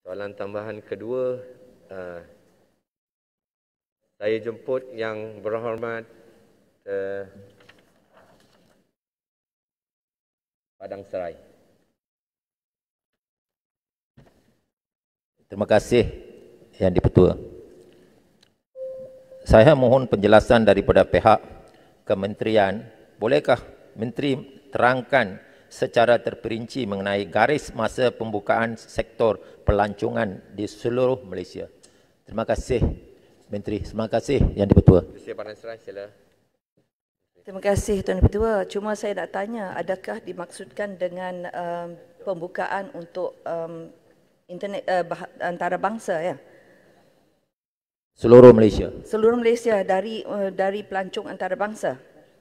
Soalan tambahan kedua, uh, saya jemput yang berhormat uh, Padang Serai. Terima kasih Yang Dipertua. Saya mohon penjelasan daripada pihak kementerian, bolehkah menteri terangkan secara terperinci mengenai garis masa pembukaan sektor pelancongan di seluruh Malaysia. Terima kasih Menteri. Terima kasih Yang Dipertua. Terima kasih Tuan Dipertua. Cuma saya nak tanya adakah dimaksudkan dengan um, pembukaan untuk um, internet uh, antarabangsa ya? Seluruh Malaysia. Seluruh Malaysia dari uh, dari pelancong bangsa.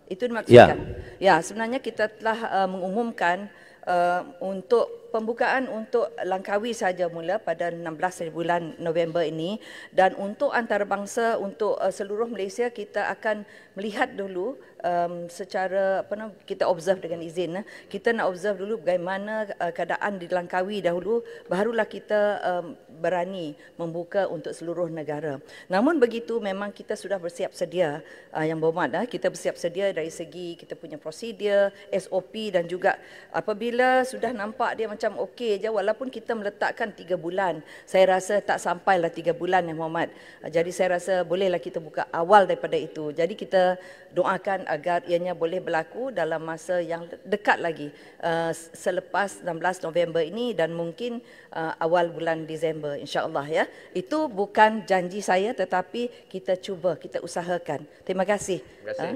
Itu dimaksudkan. Ya, ya sebenarnya kita telah uh, mengumumkan Eh, untuk pembukaan untuk Langkawi saja mula pada 16 bulan November ini dan untuk antarabangsa untuk uh, seluruh Malaysia kita akan melihat dulu um, secara apa nama kita observe dengan izin eh. kita nak observe dulu bagaimana uh, keadaan di Langkawi dahulu barulah kita um, berani membuka untuk seluruh negara. Namun begitu memang kita sudah bersiap sedia uh, yang bermakna kita bersiap sedia dari segi kita punya prosedur SOP dan juga apabila bila sudah nampak dia macam okey je walaupun kita meletakkan tiga bulan saya rasa tak sampai lah tiga bulan ya Muhammad ah, jadi saya rasa bolehlah kita buka awal daripada itu jadi kita doakan agar ianya boleh berlaku dalam masa yang dekat lagi uh, selepas 16 November ini dan mungkin uh, awal bulan Disember insyaallah ya itu bukan janji saya tetapi kita cuba kita usahakan terima kasih, terima kasih.